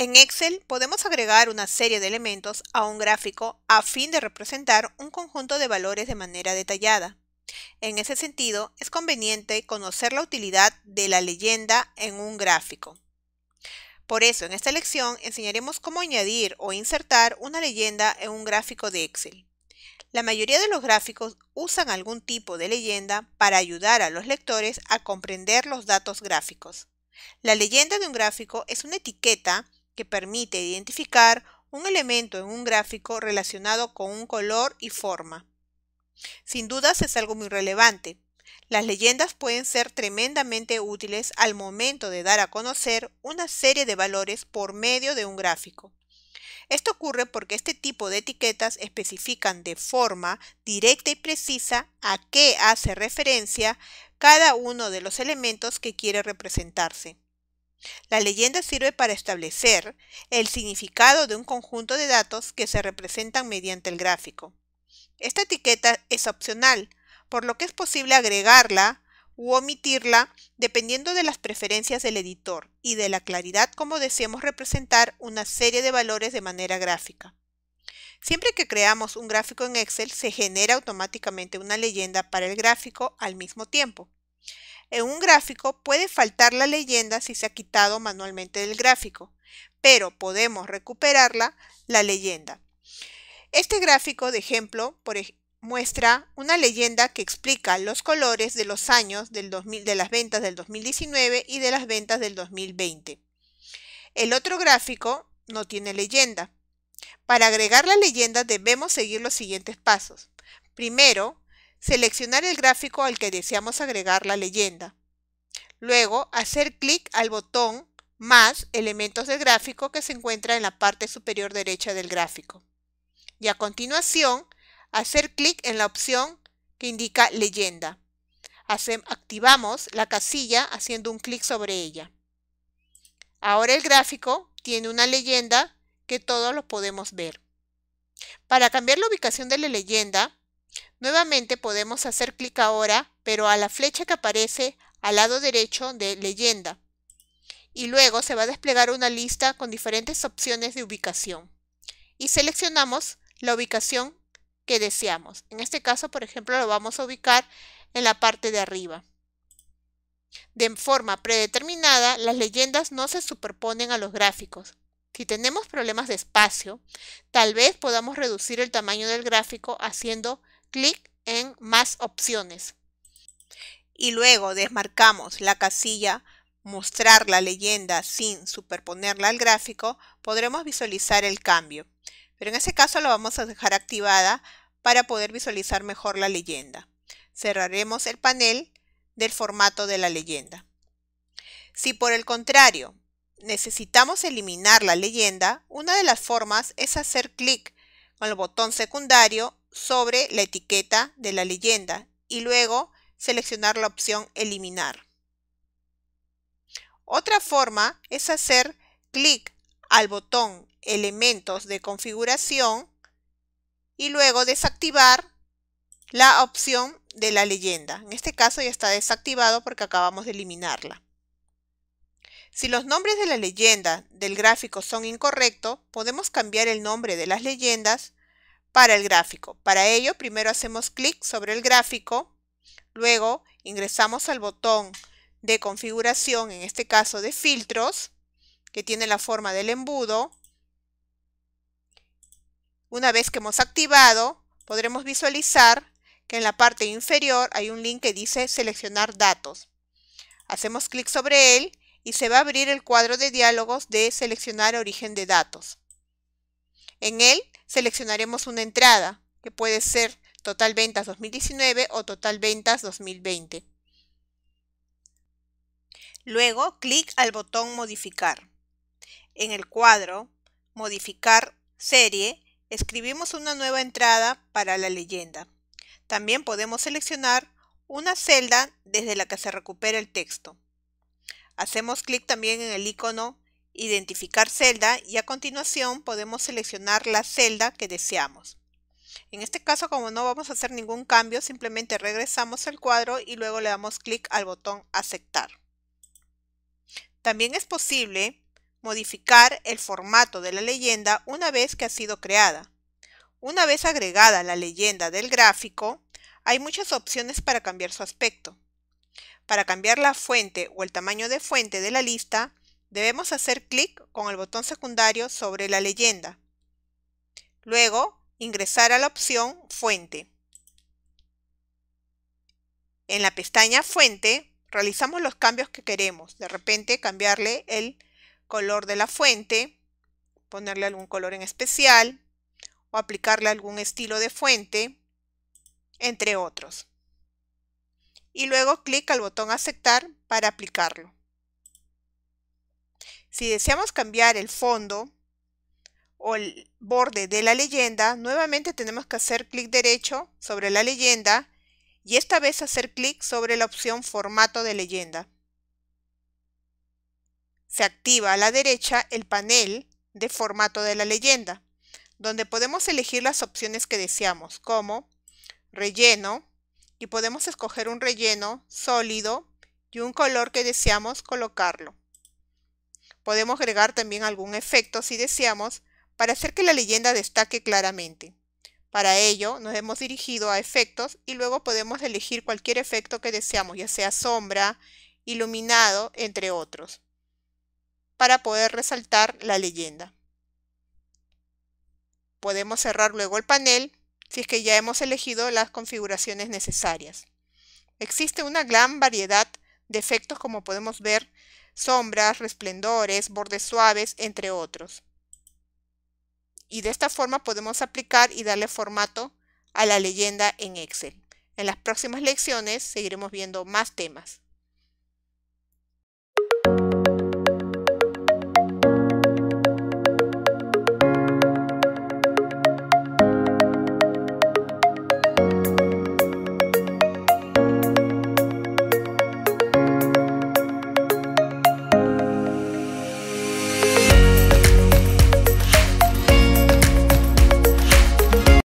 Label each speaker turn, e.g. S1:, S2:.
S1: En Excel podemos agregar una serie de elementos a un gráfico a fin de representar un conjunto de valores de manera detallada. En ese sentido, es conveniente conocer la utilidad de la leyenda en un gráfico. Por eso, en esta lección enseñaremos cómo añadir o insertar una leyenda en un gráfico de Excel. La mayoría de los gráficos usan algún tipo de leyenda para ayudar a los lectores a comprender los datos gráficos. La leyenda de un gráfico es una etiqueta que permite identificar un elemento en un gráfico relacionado con un color y forma. Sin dudas es algo muy relevante. Las leyendas pueden ser tremendamente útiles al momento de dar a conocer una serie de valores por medio de un gráfico. Esto ocurre porque este tipo de etiquetas especifican de forma directa y precisa a qué hace referencia cada uno de los elementos que quiere representarse. La leyenda sirve para establecer el significado de un conjunto de datos que se representan mediante el gráfico. Esta etiqueta es opcional, por lo que es posible agregarla u omitirla dependiendo de las preferencias del editor y de la claridad como deseamos representar una serie de valores de manera gráfica. Siempre que creamos un gráfico en Excel, se genera automáticamente una leyenda para el gráfico al mismo tiempo. En un gráfico puede faltar la leyenda si se ha quitado manualmente del gráfico, pero podemos recuperarla la leyenda. Este gráfico de ejemplo muestra una leyenda que explica los colores de los años del 2000, de las ventas del 2019 y de las ventas del 2020. El otro gráfico no tiene leyenda. Para agregar la leyenda debemos seguir los siguientes pasos. Primero, Seleccionar el gráfico al que deseamos agregar la leyenda. Luego, hacer clic al botón más elementos del gráfico que se encuentra en la parte superior derecha del gráfico. Y a continuación, hacer clic en la opción que indica leyenda. activamos la casilla haciendo un clic sobre ella. Ahora el gráfico tiene una leyenda que todos lo podemos ver. Para cambiar la ubicación de la leyenda, Nuevamente podemos hacer clic ahora, pero a la flecha que aparece al lado derecho de leyenda. Y luego se va a desplegar una lista con diferentes opciones de ubicación. Y seleccionamos la ubicación que deseamos. En este caso, por ejemplo, lo vamos a ubicar en la parte de arriba. De forma predeterminada, las leyendas no se superponen a los gráficos. Si tenemos problemas de espacio, tal vez podamos reducir el tamaño del gráfico haciendo clic en Más opciones. Y luego desmarcamos la casilla Mostrar la leyenda sin superponerla al gráfico, podremos visualizar el cambio. Pero en ese caso lo vamos a dejar activada para poder visualizar mejor la leyenda. Cerraremos el panel del formato de la leyenda. Si por el contrario necesitamos eliminar la leyenda, una de las formas es hacer clic con el botón secundario sobre la etiqueta de la leyenda y luego seleccionar la opción eliminar. Otra forma es hacer clic al botón elementos de configuración y luego desactivar la opción de la leyenda. En este caso ya está desactivado porque acabamos de eliminarla. Si los nombres de la leyenda del gráfico son incorrectos, podemos cambiar el nombre de las leyendas para el gráfico. Para ello, primero hacemos clic sobre el gráfico, luego ingresamos al botón de configuración, en este caso de filtros, que tiene la forma del embudo. Una vez que hemos activado, podremos visualizar que en la parte inferior hay un link que dice seleccionar datos. Hacemos clic sobre él y se va a abrir el cuadro de diálogos de seleccionar origen de datos. En él seleccionaremos una entrada, que puede ser Total Ventas 2019 o Total Ventas 2020. Luego, clic al botón Modificar. En el cuadro Modificar Serie, escribimos una nueva entrada para la leyenda. También podemos seleccionar una celda desde la que se recupera el texto. Hacemos clic también en el icono identificar celda y a continuación podemos seleccionar la celda que deseamos. En este caso, como no vamos a hacer ningún cambio, simplemente regresamos al cuadro y luego le damos clic al botón aceptar. También es posible modificar el formato de la leyenda una vez que ha sido creada. Una vez agregada la leyenda del gráfico, hay muchas opciones para cambiar su aspecto. Para cambiar la fuente o el tamaño de fuente de la lista, Debemos hacer clic con el botón secundario sobre la leyenda. Luego, ingresar a la opción Fuente. En la pestaña Fuente, realizamos los cambios que queremos. De repente, cambiarle el color de la fuente, ponerle algún color en especial o aplicarle algún estilo de fuente, entre otros. Y luego clic al botón Aceptar para aplicarlo. Si deseamos cambiar el fondo o el borde de la leyenda, nuevamente tenemos que hacer clic derecho sobre la leyenda y esta vez hacer clic sobre la opción formato de leyenda. Se activa a la derecha el panel de formato de la leyenda, donde podemos elegir las opciones que deseamos, como relleno, y podemos escoger un relleno sólido y un color que deseamos colocarlo. Podemos agregar también algún efecto si deseamos para hacer que la leyenda destaque claramente. Para ello nos hemos dirigido a efectos y luego podemos elegir cualquier efecto que deseamos, ya sea sombra, iluminado, entre otros, para poder resaltar la leyenda. Podemos cerrar luego el panel si es que ya hemos elegido las configuraciones necesarias. Existe una gran variedad de efectos como podemos ver sombras, resplendores, bordes suaves, entre otros. Y de esta forma podemos aplicar y darle formato a la leyenda en Excel. En las próximas lecciones seguiremos viendo más temas.